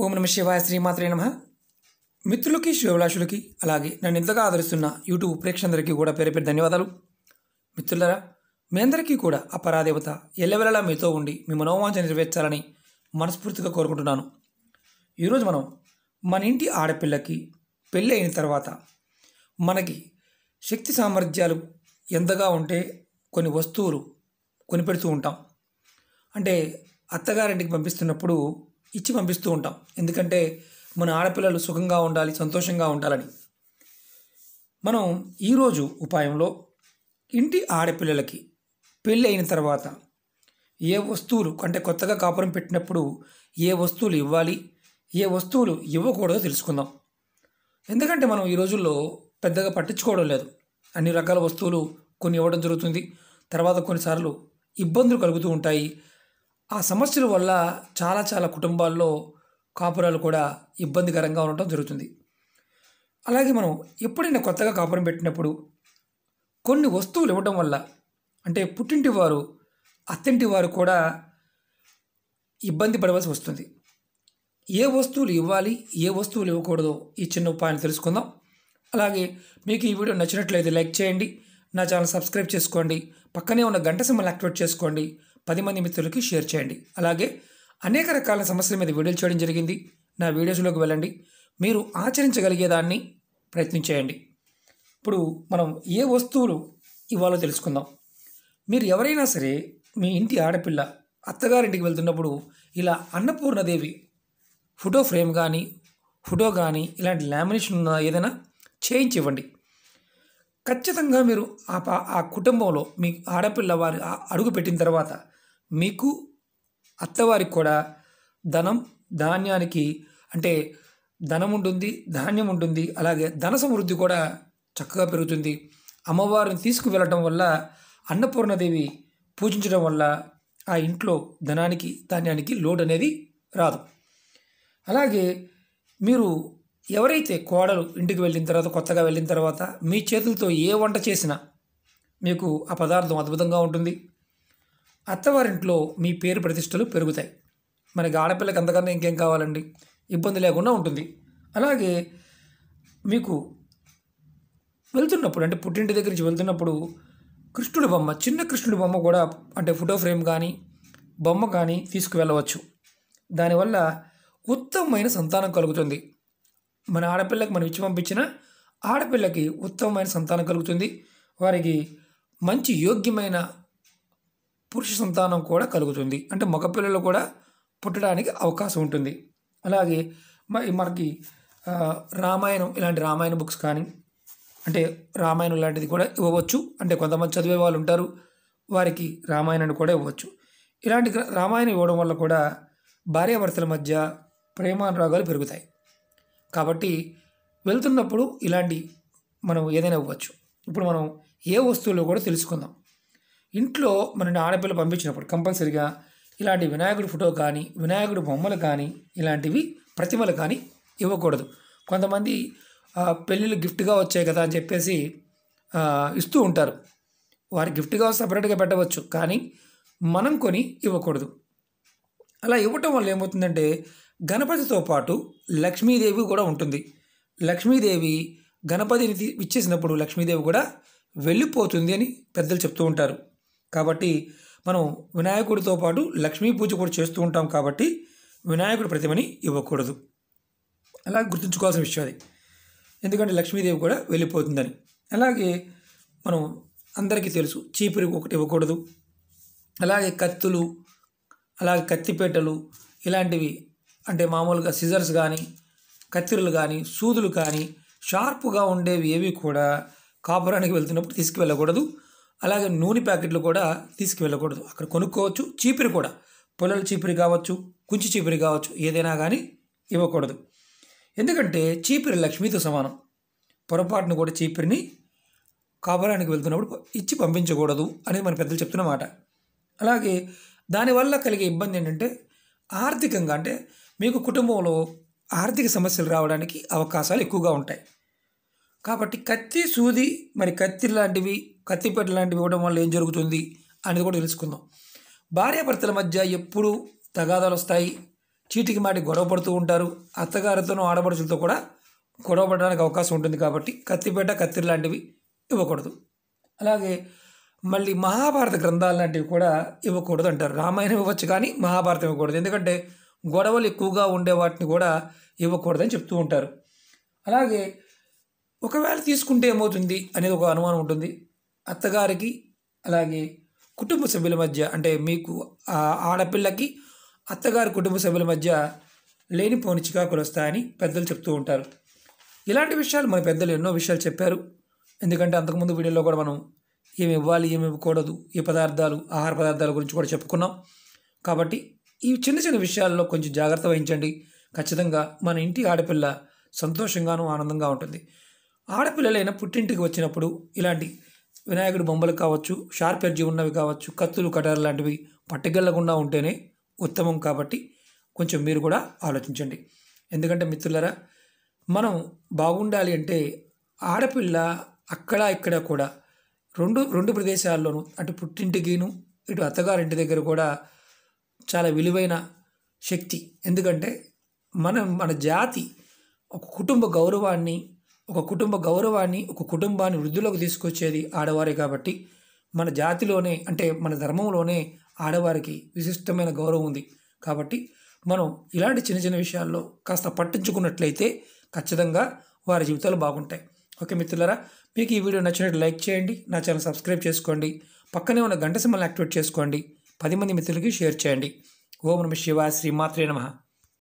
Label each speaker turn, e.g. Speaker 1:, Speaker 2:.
Speaker 1: ఓం నమ శివాయ శ్రీమాత్రే నమ మిత్రులకి శివభిలాషులకి అలాగే నన్ను ఇంతగా ఆదరిస్తున్న యూట్యూబ్ ప్రేక్షకులందరికీ కూడా పేరు పేరు ధన్యవాదాలు మిత్రులరా మీ అందరికీ కూడా అపరాదేవత ఎల్లవెలలా మీతో ఉండి మీ మనోవాంఛ నెరవేర్చాలని మనస్ఫూర్తిగా కోరుకుంటున్నాను ఈరోజు మనం మన ఇంటి ఆడపిల్లకి పెళ్ళి అయిన తర్వాత మనకి శక్తి సామర్థ్యాలు ఎంతగా ఉంటే కొన్ని వస్తువులు కొనిపెడుతూ ఉంటాం అంటే అత్తగారింటికి పంపిస్తున్నప్పుడు ఇచ్చి పంపిస్తూ ఉంటాం ఎందుకంటే మన ఆడపిల్లలు సుఖంగా ఉండాలి సంతోషంగా ఉండాలని మనం ఈరోజు ఉపాయంలో ఇంటి ఆడపిల్లలకి పెళ్ళి అయిన తర్వాత ఏ వస్తువులు అంటే కొత్తగా కాపురం పెట్టినప్పుడు ఏ వస్తువులు ఇవ్వాలి ఏ వస్తువులు ఇవ్వకూడదో తెలుసుకుందాం ఎందుకంటే మనం ఈ రోజుల్లో పెద్దగా పట్టించుకోవడం లేదు అన్ని రకాల వస్తువులు కొన్ని ఇవ్వడం జరుగుతుంది తర్వాత కొన్నిసార్లు ఇబ్బందులు కలుగుతూ ఉంటాయి ఆ సమస్యల వల్ల చాలా చాలా కుటుంబాల్లో కాపురాలు కూడా ఇబ్బందికరంగా ఉండటం జరుగుతుంది అలాగే మనం ఎప్పుడైనా కొత్తగా కాపురం పెట్టినప్పుడు కొన్ని వస్తువులు ఇవ్వడం వల్ల అంటే పుట్టింటి వారు అత్తింటి వారు కూడా ఇబ్బంది పడవలసి వస్తుంది ఏ వస్తువులు ఇవ్వాలి ఏ వస్తువులు ఇవ్వకూడదో ఈ చిన్న ఉపాయాన్ని తెలుసుకుందాం అలాగే మీకు ఈ వీడియో నచ్చినట్లయితే లైక్ చేయండి నా ఛానల్ సబ్స్క్రైబ్ చేసుకోండి పక్కనే ఉన్న గంట సింబల్ యాక్టివేట్ చేసుకోండి పది మంది మిత్రులకి షేర్ చేయండి అలాగే అనేక రకాల సమస్యల మీద వీడియోలు చేయడం జరిగింది నా వీడియోస్లోకి వెళ్ళండి మీరు ఆచరించగలిగేదాన్ని ప్రయత్నించేయండి ఇప్పుడు మనం ఏ వస్తువులు ఇవ్వాలో తెలుసుకుందాం మీరు ఎవరైనా సరే మీ ఇంటి ఆడపిల్ల అత్తగారింటికి వెళ్తున్నప్పుడు ఇలా అన్నపూర్ణదేవి ఫోటో ఫ్రేమ్ కానీ ఫోటో కానీ ఇలాంటి లామినేషన్ ఉన్న ఏదైనా చేయించివ్వండి ఖచ్చితంగా మీరు ఆ ఆ కుటుంబంలో మీ ఆడపిల్ల వారి అడుగు పెట్టిన తర్వాత మీకు అత్తవారికి కూడా ధనం ధాన్యానికి అంటే ధనం ఉంటుంది ధాన్యం ఉంటుంది అలాగే ధన సమృద్ధి కూడా చక్కగా పెరుగుతుంది అమ్మవారిని తీసుకువెళ్ళటం వల్ల అన్నపూర్ణదేవి పూజించడం వల్ల ఆ ఇంట్లో ధనానికి ధాన్యానికి లోడ్ అనేది రాదు అలాగే మీరు ఎవరైతే కోడలు ఇంటికి వెళ్ళిన తర్వాత కొత్తగా వెళ్ళిన తర్వాత మీ చేతులతో ఏ వంట చేసినా మీకు ఆ పదార్థం అద్భుతంగా ఉంటుంది అత్తవారింట్లో మీ పేరు ప్రతిష్టలు పెరుగుతాయి మనకి ఆడపిల్లకి అంతకన్నా ఇంకేం కావాలండి ఇబ్బంది లేకుండా ఉంటుంది అలాగే మీకు వెళ్తున్నప్పుడు అంటే పుట్టింటి దగ్గర నుంచి వెళ్తున్నప్పుడు కృష్ణుడి బొమ్మ చిన్న కృష్ణుడి బొమ్మ కూడా అంటే ఫోటో ఫ్రేమ్ కానీ బొమ్మ కానీ తీసుకువెళ్ళవచ్చు దానివల్ల ఉత్తమమైన సంతానం కలుగుతుంది మన ఆడపిల్లకి మనం ఇచ్చి పంపించిన ఆడపిల్లకి ఉత్తమమైన సంతానం కలుగుతుంది వారికి మంచి యోగ్యమైన పురుష సంతానం కూడా కలుగుతుంది అంటే మగపిల్లలు కూడా పుట్టడానికి అవకాశం ఉంటుంది అలాగే మనకి రామాయణం ఇలాంటి రామాయణ బుక్స్ కానీ అంటే రామాయణం లాంటిది కూడా ఇవ్వవచ్చు అంటే కొంతమంది చదివే వాళ్ళు ఉంటారు వారికి రామాయణాన్ని కూడా ఇవ్వచ్చు ఇలాంటి రామాయణం ఇవ్వడం వల్ల కూడా భార్యాభర్తల మధ్య ప్రేమానురాగాలు పెరుగుతాయి కాబట్టి వెళ్తున్నప్పుడు ఇలాంటి మనం ఏదైనా ఇవ్వచ్చు ఇప్పుడు మనం ఏ వస్తువులో కూడా తెలుసుకుందాం ఇంట్లో మన ఆడపిల్ల పంపించినప్పుడు కంపల్సరిగా ఇలాంటి వినాయకుడి ఫోటో కానీ వినాయకుడి బొమ్మలు కానీ ఇలాంటివి ప్రతిమలు కానీ ఇవ్వకూడదు కొంతమంది పెళ్ళిళ్ళు గిఫ్ట్గా వచ్చాయి కదా అని చెప్పేసి ఇస్తూ ఉంటారు వారి గిఫ్ట్గా సపరేట్గా పెట్టవచ్చు కానీ మనం కొని ఇవ్వకూడదు అలా ఇవ్వటం వల్ల ఏమవుతుందంటే గణపతితో పాటు లక్ష్మీదేవి కూడా ఉంటుంది లక్ష్మీదేవి గణపతిని ఇచ్చేసినప్పుడు లక్ష్మీదేవి కూడా వెళ్ళిపోతుంది అని పెద్దలు చెప్తూ ఉంటారు కాబట్టి మనం వినాయకుడితో పాటు లక్ష్మీ పూజ కూడా చేస్తూ ఉంటాం కాబట్టి వినాయకుడి ప్రతిమని ఇవ్వకూడదు అలా గుర్తుంచుకోవాల్సిన విషయం అది ఎందుకంటే లక్ష్మీదేవి కూడా వెళ్ళిపోతుందని అలాగే మనం అందరికీ తెలుసు చీపురు ఒకటి ఇవ్వకూడదు అలాగే కత్తులు అలాగే కత్తిపేటలు ఇలాంటివి అంటే మామూలుగా సిజర్స్ కానీ కత్తిరలు కానీ సూదులు కానీ షార్ప్గా ఉండేవి ఏవి కూడా కాపురానికి వెళ్తున్నప్పుడు తీసుకువెళ్ళకూడదు అలాగే నూనె ప్యాకెట్లు కూడా తీసుకువెళ్ళకూడదు అక్కడ కొనుక్కోవచ్చు చీపిరి కూడా పొలల చీపిరి కావచ్చు కుంచి చీపిరి కావచ్చు ఏదైనా కానీ ఇవ్వకూడదు ఎందుకంటే చీపిరి లక్ష్మితో సమానం పొరపాటును కూడా చీపిరిని కాపురానికి వెళ్తున్నప్పుడు ఇచ్చి పంపించకూడదు అనేది మన పెద్దలు చెప్తున్నమాట అలాగే దానివల్ల కలిగే ఇబ్బంది ఏంటంటే ఆర్థికంగా అంటే మీకు కుటుంబంలో ఆర్థిక సమస్యలు రావడానికి అవకాశాలు ఎక్కువగా ఉంటాయి కాబట్టి కత్తి సూది మరి కత్తి లాంటివి కత్తిపేట లాంటివి ఇవ్వడం వల్ల ఏం జరుగుతుంది అనేది కూడా తెలుసుకుందాం భార్యాభర్తల మధ్య ఎప్పుడూ తగాదాలు వస్తాయి చీటికి మాటి గొడవ పడుతూ ఉంటారు అత్తగారితోనూ ఆడపడుచులతో కూడా గొడవ పడడానికి అవకాశం ఉంటుంది కాబట్టి కత్తిపేట కత్తిరి లాంటివి ఇవ్వకూడదు అలాగే మళ్ళీ మహాభారత గ్రంథాలు లాంటివి కూడా ఇవ్వకూడదు అంటారు రామాయణం ఇవ్వచ్చు కానీ మహాభారతం ఇవ్వకూడదు ఎందుకంటే గొడవలు ఎక్కువగా ఉండే వాటిని కూడా ఇవ్వకూడదని చెప్తూ ఉంటారు అలాగే ఒకవేళ తీసుకుంటే ఏమవుతుంది అనేది ఒక అనుమానం ఉంటుంది అత్తగారికి అలాగే కుటుంబ సభ్యుల మధ్య అంటే మీకు ఆడపిల్లకి అత్తగారి కుటుంబ సభ్యుల మధ్య లేనిపోని చికాకులు వస్తాయని పెద్దలు చెప్తూ ఉంటారు ఇలాంటి విషయాలు మన పెద్దలు ఎన్నో విషయాలు చెప్పారు ఎందుకంటే అంతకుముందు వీడియోలో కూడా మనం ఏమి ఇవ్వాలి ఏమి ఇవ్వకూడదు ఏ పదార్థాలు ఆహార పదార్థాల గురించి కూడా చెప్పుకున్నాం కాబట్టి ఈ చిన్న చిన్న విషయాల్లో కొంచెం జాగ్రత్త వహించండి ఖచ్చితంగా మన ఇంటి ఆడపిల్ల సంతోషంగానూ ఆనందంగా ఉంటుంది ఆడపిల్లలైనా పుట్టింటికి వచ్చినప్పుడు ఇలాంటి వినాయకుడి బొమ్మలు కావచ్చు షార్ప్ ఎడ్జి ఉన్నవి కావచ్చు కత్తులు కటారు లాంటివి పట్టుకెళ్లకుండా ఉంటేనే ఉత్తమం కాబట్టి కొంచెం మీరు కూడా ఆలోచించండి ఎందుకంటే మిత్రులరా మనం బాగుండాలి అంటే ఆడపిల్ల అక్కడ ఇక్కడ కూడా రెండు రెండు ప్రదేశాల్లోనూ అటు పుట్టింటికిను ఇటు అత్తగారింటి దగ్గర కూడా చాలా విలువైన శక్తి ఎందుకంటే మనం మన జాతి ఒక కుటుంబ గౌరవాన్ని ఒక కుటుంబ గౌరవాన్ని ఒక కుటుంబాన్ని వృద్ధులకు తీసుకొచ్చేది ఆడవారే కాబట్టి మన జాతిలోనే అంటే మన ధర్మంలోనే ఆడవారికి విశిష్టమైన గౌరవం ఉంది కాబట్టి మనం ఇలాంటి చిన్న చిన్న విషయాల్లో కాస్త పట్టించుకున్నట్లయితే ఖచ్చితంగా వారి జీవితాలు బాగుంటాయి ఓకే మిత్రులరా మీకు ఈ వీడియో నచ్చినట్టు లైక్ చేయండి నా ఛానల్ సబ్స్క్రైబ్ చేసుకోండి పక్కనే ఉన్న గంట సింబల్ యాక్టివేట్ చేసుకోండి పది మంది మిత్రులకి షేర్ చేయండి ఓం నమ శివ శ్రీమాత్రే నమ